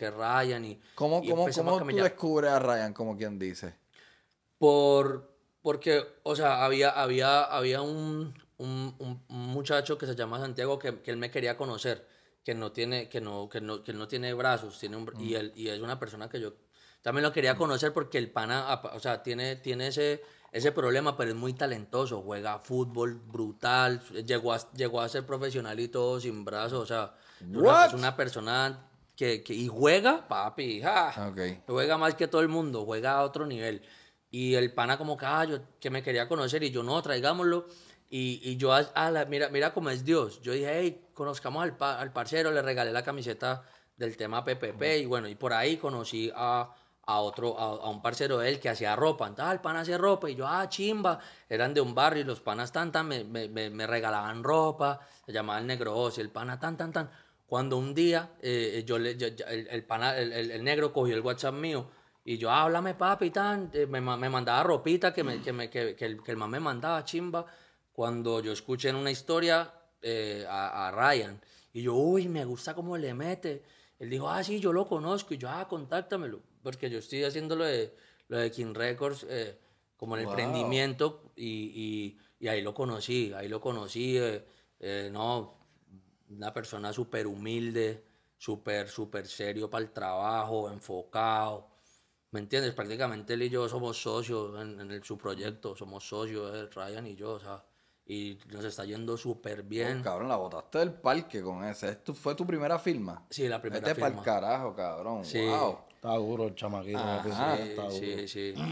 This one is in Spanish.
que Ryan y... ¿Cómo, cómo, cómo tú descubres a Ryan, como quien dice? Por, porque, o sea, había, había, había un, un, muchacho que se llama Santiago que, que, él me quería conocer, que no tiene, que no, que no, que no tiene brazos, tiene un, y, él, y es una persona que yo también lo quería conocer porque el pana, o sea, tiene, tiene ese, ese problema, pero es muy talentoso, juega fútbol brutal, llegó a, llegó a ser profesional y todo sin brazos, o sea, es una persona que, y juega, papi, ja, ah, juega más que todo el mundo, juega a otro nivel. Y el pana como que, ah, que me quería conocer y yo no, traigámoslo. Y, yo, ah, ah mira, mira cómo es Dios. Yo dije, hey, conozcamos al, al parcero, le regalé la camiseta del tema PPP y bueno, y por ahí conocí a, a otro, a, un parcero de él que hacía ropa. Entonces, ah, el pana hace ropa y yo, ah, chimba, eran de un barrio y los panas tan, tan, me, regalaban ropa, se llamaba el negro y el pana tan, tan, tan. Cuando un día yo, el, negro cogió el WhatsApp mío y yo, háblame papi, eh, me, mandaba ropita que, que, el, que me mandaba chimba. Cuando yo escuché en una historia eh, a, Ryan y yo, uy, me gusta cómo le mete. Él dijo, ah, sí, yo lo conozco. Y yo, ah, contáctamelo. Porque yo estoy haciendo lo de, lo de King Records eh, como el emprendimiento y, ahí lo conocí, ahí lo conocí. no, una persona súper humilde, súper, súper serio para el trabajo, enfocado. ¿Me entiendes? Prácticamente él y yo somos socios en, el, su proyecto, somos socios, eh, Ryan y yo, o sea, y nos está yendo súper oh, bien. cabrón, la botaste del parque con ese. ¿Esto fue tu primera firma? Sí, la primera firma. Este para el carajo, cabrón. Sí. Wow. Está duro el chamaquito. está duro. sí, sí.